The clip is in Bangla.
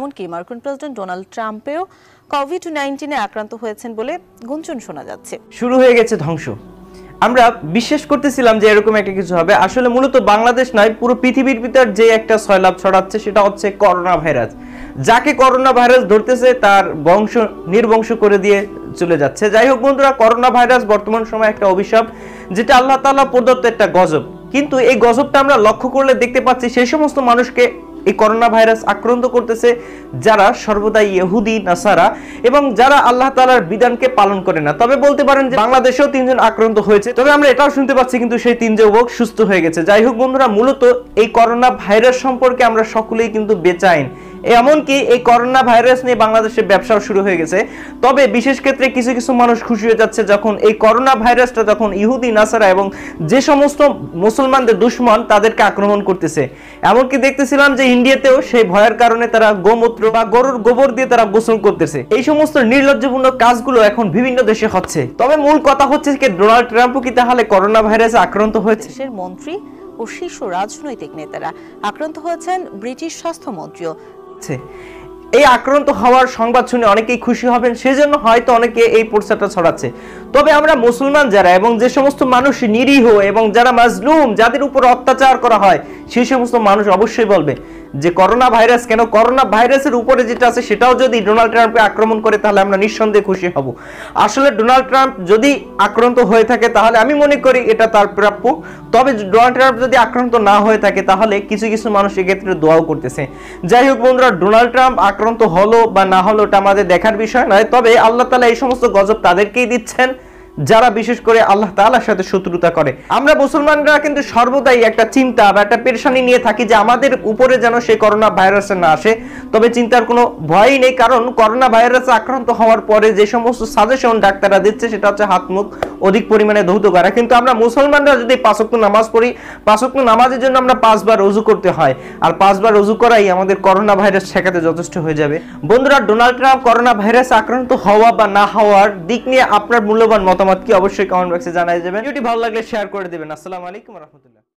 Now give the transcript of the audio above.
এমনকি মার্কিন প্রেসিডেন্ট ডোনাল্ড ট্রাম্পেও কোভিড নাইন্টিনে আক্রান্ত হয়েছেন বলে গুঞ্জন শোনা যাচ্ছে শুরু হয়ে গেছে ধ্বংস আমরা বিশ্বাস করতেছিলাম যে এরকম একটা কিছু হবে আসলে মূলত বাংলাদেশ নয় পুরো পৃথিবীর ভিতর যে একটা সয়লাভ ছড়াচ্ছে সেটা হচ্ছে করোনা ভাইরাস যাকে করোনা ভাইরাস ধরতেছে তার বংশ নির্বংশ করে দিয়ে চলে যাচ্ছে যাই হোক বন্ধুরা করোনা ভাইরাস বর্তমান সময় একটা অভিশাপ যেটা আল্লাহ তাল্লাহ প্রদত্ত একটা গজব কিন্তু এই গজবটা আমরা লক্ষ্য করলে দেখতে পাচ্ছি সেই সমস্ত মানুষকে এই করোনা ভাইরাস আক্রান্ত করতেছে যারা সর্বদা ইহুদি নাসারা এবং যারা আল্লাহ তালার বিধানকে পালন করে না তবে বলতে পারেন যে বাংলাদেশেও তিনজন আক্রান্ত হয়েছে তবে আমরা এটাও শুনতে পাচ্ছি কিন্তু সেই তিন যুবক সুস্থ হয়ে গেছে যাই হোক বন্ধুরা মূলত এই করোনা ভাইরাস সম্পর্কে আমরা সকলেই কিন্তু বেচাইন এমনকি এই করোনা ভাইরাস নিয়ে বাংলাদেশে ব্যবসাও শুরু হয়ে গেছে তবে বিশেষ ক্ষেত্রে কিছু কিছু মানুষ খুশি হয়ে যাচ্ছে যখন এই করোনা ভাইরাসটা যখন ইহুদি নাসারা এবং যে সমস্ত মুসলমানদের দুশ্মন তাদেরকে আক্রমণ করতেছে এমনকি দেখতেছিলাম যে ইন্ডিয়াতেও সেই ভয়ের কারণে তারা গোমূত্র বা গরুর গোবর দিয়ে তারা গোসল করতেছে এই সমস্ত নির্লজ্জপূর্ণ কাজগুলো এখন বিভিন্ন দেশে হচ্ছে তবে মূল কথা হচ্ছে যে ডোনাল্ড ট্রাম্প কি তাহলে করোনা ভাইরাসে আক্রান্ত হয়েছে দেশের মন্ত্রী ও শীর্ষ রাজনৈতিক নেতারা আক্রান্ত হয়েছেন ব্রিটিশ স্বাস্থ্যমন্ত্রীও এই আক্রান্ত হওয়ার সংবাদ শুনে অনেকেই খুশি হবেন সেজন্য হয়তো অনেকে এই প্রচারটা ছড়াচ্ছে তবে আমরা মুসলমান যারা এবং যে সমস্ত মানুষ নিরীহ এবং যারা মাজলুম যাদের উপর অত্যাচার করা হয় সেই সমস্ত মানুষ অবশ্যই বলবে যে করোনা ভাইরাস কেন করোনা ভাইরাসের উপরে যেটা আছে সেটাও যদি ডোনাল্ড ট্রাম্পকে আক্রমণ করে তাহলে আমরা নিঃসন্দেহে খুশি হব আসলে ডোনাল্ড ট্রাম্প যদি আক্রান্ত হয়ে থাকে তাহলে আমি মনে করি এটা তার প্রাপ্য তবে ডোনাল্ড ট্রাম্প যদি আক্রান্ত না হয়ে থাকে তাহলে কিছু কিছু মানুষ এক্ষেত্রে দোয়াও করতেছে যাই হোক বন্ধুরা ডোনাল্ড ট্রাম্প আক্রান্ত হলো বা না হলো এটা আমাদের দেখার বিষয় নয় তবে আল্লাহ তালা এই সমস্ত গজব তাদেরকেই দিচ্ছেন যারা বিশেষ করে আল্লাহ তালার সাথে শত্রুতা করে আমরা মুসলমানরা কিন্তু সর্বদাই একটা চিন্তা বা একটা পেরেশানি নিয়ে থাকি যে আমাদের উপরে যেন সেই করোনা ভাইরাস না আসে তবে চিন্তার কোনো ভয়ই নেই কারণ করোনা ভাইরাসে আক্রান্ত হওয়ার পরে যে সমস্ত সাজেশন ডাক্তাররা দিচ্ছে সেটা হচ্ছে হাত মুখ অধিক পরিমাণে দৌত করা কিন্তু আমরা মুসলমানরা যদি পাঁচক্ত নামাজ পড়ি পাঁচক্ত নামাজের জন্য আমরা পাঁচবার রুজু করতে হয় আর পাঁচবার রুজু করাই আমাদের করোনা ভাইরাস ঠেকাতে যথেষ্ট হয়ে যাবে বন্ধুরা ডোনাল্ড ট্রাম্প করোনা ভাইরাস আক্রান্ত হওয়া বা না হওয়ার দিক নিয়ে আপনার মূল্যবান মতামত কি অবশ্যই কমেন্ট বক্সে জানাই যাবেন ভিডিওটি ভালো লাগলে শেয়ার করে দেবেন আসসালামু আলাইকুম রহমতুল্লাহ